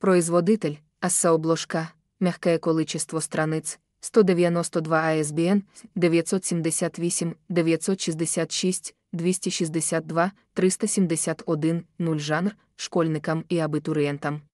Производитель Асса обложка, мягкое количество страниц, 192 ISBN 978 966 262 371 0 жанр школьникам і абітурієнтам.